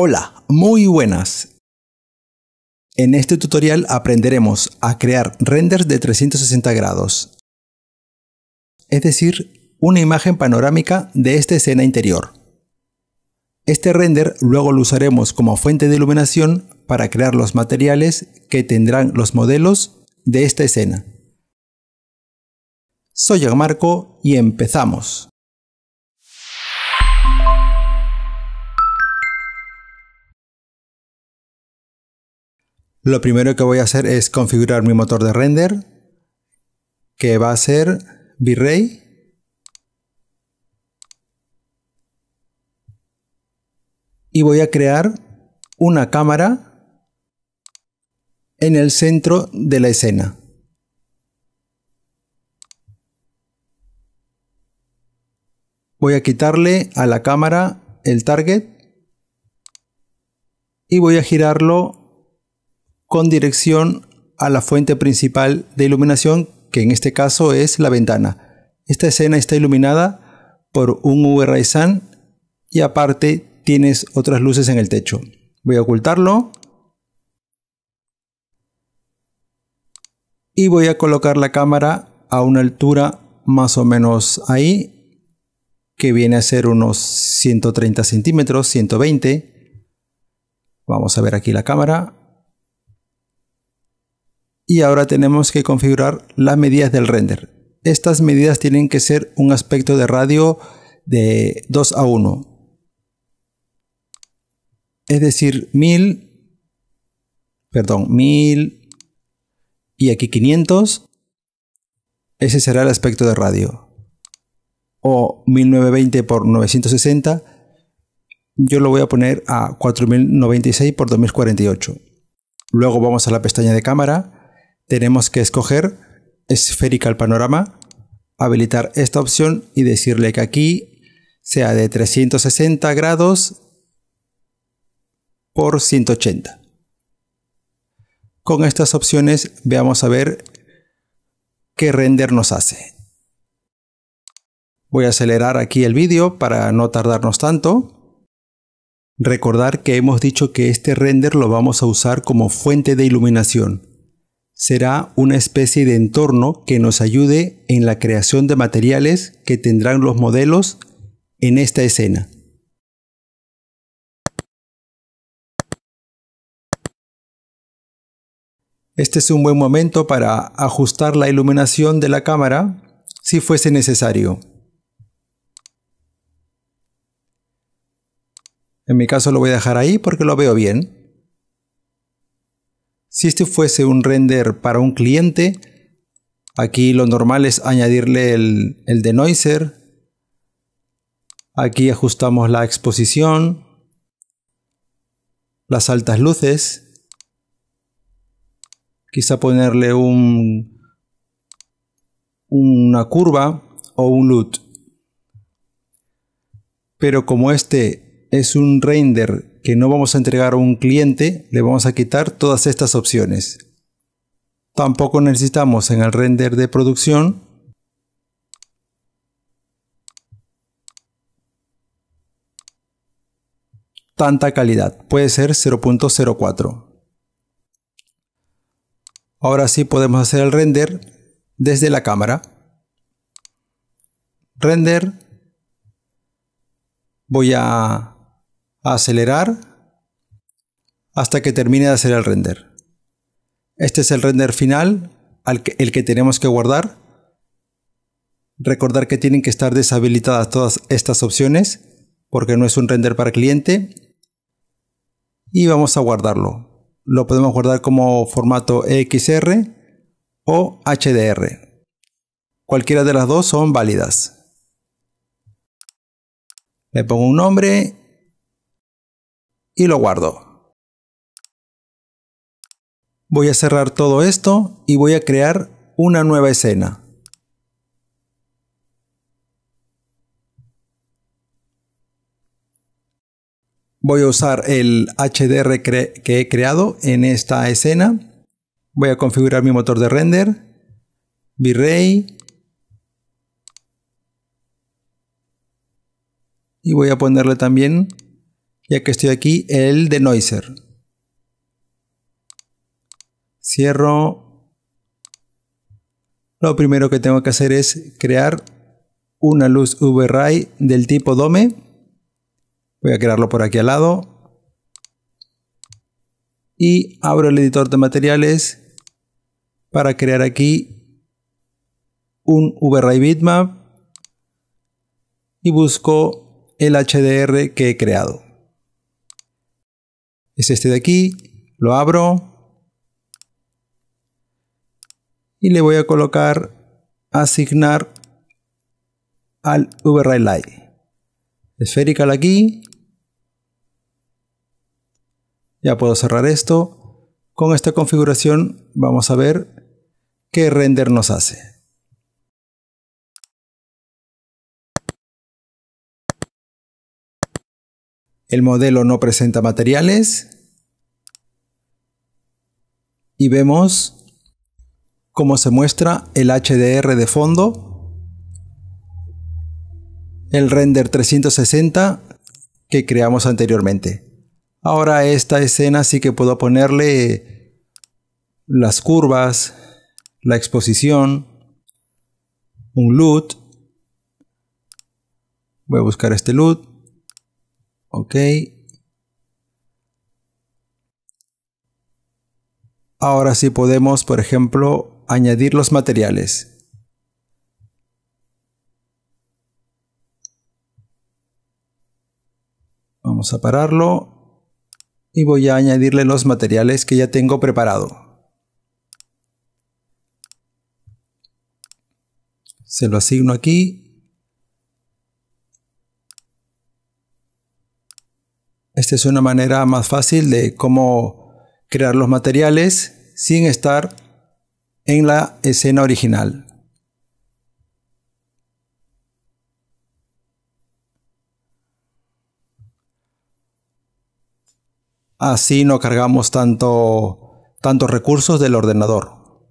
Hola, muy buenas. En este tutorial aprenderemos a crear renders de 360 grados, es decir, una imagen panorámica de esta escena interior. Este render luego lo usaremos como fuente de iluminación para crear los materiales que tendrán los modelos de esta escena. Soy Marco y empezamos. Lo primero que voy a hacer es configurar mi motor de render, que va a ser V-Ray. Y voy a crear una cámara en el centro de la escena. Voy a quitarle a la cámara el target y voy a girarlo con dirección a la fuente principal de iluminación, que en este caso es la ventana. Esta escena está iluminada por un sun y aparte tienes otras luces en el techo. Voy a ocultarlo. Y voy a colocar la cámara a una altura más o menos ahí, que viene a ser unos 130 centímetros, 120. Vamos a ver aquí la cámara y ahora tenemos que configurar las medidas del render. Estas medidas tienen que ser un aspecto de radio de 2 a 1. Es decir, 1000, perdón, 1000 y aquí 500. Ese será el aspecto de radio. O 1920 por 960. Yo lo voy a poner a 4096 por 2048. Luego vamos a la pestaña de cámara tenemos que escoger esférica el Panorama, habilitar esta opción y decirle que aquí sea de 360 grados por 180. Con estas opciones veamos a ver qué render nos hace. Voy a acelerar aquí el vídeo para no tardarnos tanto. Recordar que hemos dicho que este render lo vamos a usar como fuente de iluminación será una especie de entorno que nos ayude en la creación de materiales que tendrán los modelos en esta escena. Este es un buen momento para ajustar la iluminación de la cámara si fuese necesario. En mi caso lo voy a dejar ahí porque lo veo bien. Si este fuese un render para un cliente, aquí lo normal es añadirle el, el denoiser. Aquí ajustamos la exposición, las altas luces. Quizá ponerle un, una curva o un LUT. Pero como este es un render que no vamos a entregar a un cliente, le vamos a quitar todas estas opciones. Tampoco necesitamos en el render de producción tanta calidad, puede ser 0.04. Ahora sí podemos hacer el render desde la cámara. Render. Voy a acelerar hasta que termine de hacer el render. Este es el render final, el que tenemos que guardar. Recordar que tienen que estar deshabilitadas todas estas opciones porque no es un render para cliente. Y vamos a guardarlo. Lo podemos guardar como formato xr o HDR. Cualquiera de las dos son válidas. Le pongo un nombre y lo guardo. Voy a cerrar todo esto y voy a crear una nueva escena. Voy a usar el HDR que he creado en esta escena. Voy a configurar mi motor de render, V-Ray y voy a ponerle también ya que estoy aquí, el de Noiser. Cierro. Lo primero que tengo que hacer es crear una luz V-Ray del tipo Dome. Voy a crearlo por aquí al lado. Y abro el editor de materiales para crear aquí un V-Ray bitmap y busco el HDR que he creado es este de aquí, lo abro y le voy a colocar asignar al Light. Esferical aquí. Ya puedo cerrar esto. Con esta configuración vamos a ver qué render nos hace. El modelo no presenta materiales. Y vemos cómo se muestra el HDR de fondo, el render 360 que creamos anteriormente. Ahora esta escena sí que puedo ponerle las curvas, la exposición, un LUT. Voy a buscar este LUT. Ok. Ahora sí podemos, por ejemplo, añadir los materiales. Vamos a pararlo y voy a añadirle los materiales que ya tengo preparado. Se lo asigno aquí Esta es una manera más fácil de cómo crear los materiales sin estar en la escena original. Así no cargamos tanto, tantos recursos del ordenador.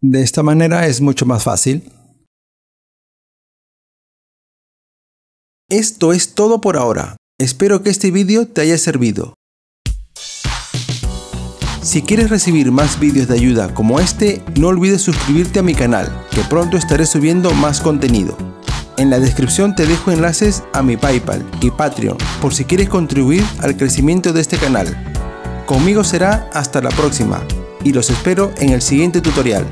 De esta manera es mucho más fácil. Esto es todo por ahora. Espero que este vídeo te haya servido. Si quieres recibir más vídeos de ayuda como este, no olvides suscribirte a mi canal, que pronto estaré subiendo más contenido. En la descripción te dejo enlaces a mi Paypal y Patreon por si quieres contribuir al crecimiento de este canal. Conmigo será hasta la próxima y los espero en el siguiente tutorial.